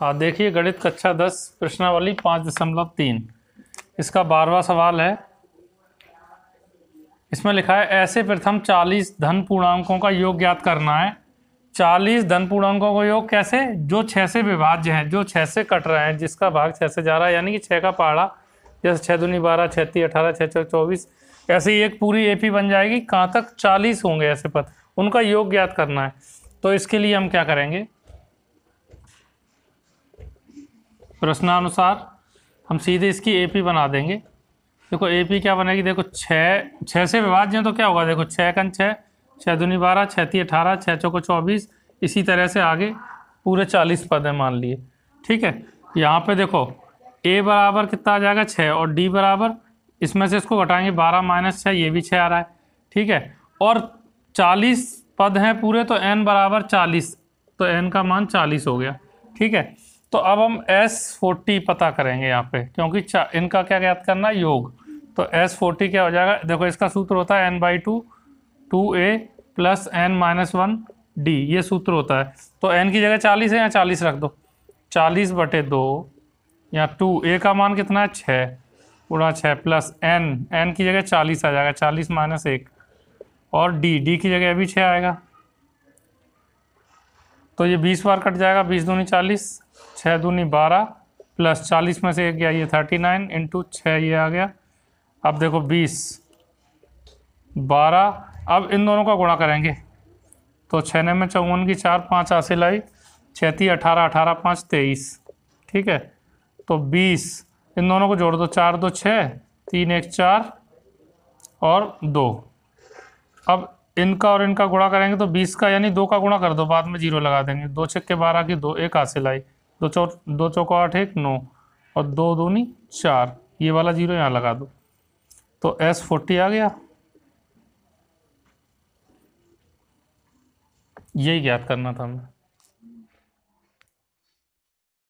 हाँ देखिए गणित कक्षा दस प्रश्नावली पाँच दशमलव तीन इसका बारहवा सवाल है इसमें लिखा है ऐसे प्रथम चालीस धन पूर्णांकों का योग ज्ञात करना है चालीस धन पूर्णांकों का योग कैसे जो छः से विभाज्य हैं जो छः से कट रहे हैं जिसका भाग छः से जा रहा है यानी कि छः का पहाड़ा जैसे छः दूनी बारह छत्ती अठारह छः चौ चौबीस ऐसे एक पूरी ए बन जाएगी कहाँ तक चालीस होंगे ऐसे पद उनका योग ज्ञात करना है तो इसके लिए हम क्या करेंगे प्रश्नानुसार हम सीधे इसकी ए बना देंगे देखो ए क्या बनेगी देखो छः छः से विभाज्य तो क्या होगा देखो छः कन छः छः दूनी बारह छती अठारह छः चौको चौबीस इसी तरह से आगे पूरे चालीस पद हैं मान लिए ठीक है यहाँ पे देखो ए बराबर कितना आ जाएगा छः और डी बराबर इसमें से इसको घटाएंगे बारह माइनस छः ये भी छः आ रहा है ठीक है और चालीस पद हैं पूरे तो एन बराबर चालीस तो एन का मान चालीस हो गया ठीक है तो अब हम एस फोर्टी पता करेंगे यहाँ पे क्योंकि इनका क्या ज्ञात करना है योग तो एस फोर्टी क्या हो जाएगा देखो इसका सूत्र होता है n by two two a plus n minus one d ये सूत्र होता है तो एन की जगह चालीस है या चालीस रख दो चालीस बटे दो या टू ए का मान कितना है छः पूरा छः प्लस एन एन की जगह चालीस आ जाएगा चालीस माइनस एक और डी डी की जगह अभी छः आएगा तो ये बीस बार कट जाएगा बीस दूनी चालीस छः दूनी बारह प्लस चालीस में से गया ये थर्टी नाइन इंटू छः ये आ गया अब देखो बीस बारह अब इन दोनों का गुणा करेंगे तो छः में चौवन की चार पाँच हासिल आई छैती अठारह अठारह पाँच तेईस ठीक है तो बीस इन दोनों को जोड़ दो चार दो छः तीन एक चार और दो अब इनका और इनका गुणा करेंगे तो बीस का यानी दो का गुणा कर दो बाद में जीरो लगा देंगे दो छक्के बारह की दो एक हासिल आई दो चौ दो चौका आठ एक नौ और दो दूनी चार ये वाला जीरो यहाँ लगा दो तो एस फोर्टी आ गया यही ज्ञात करना था हमें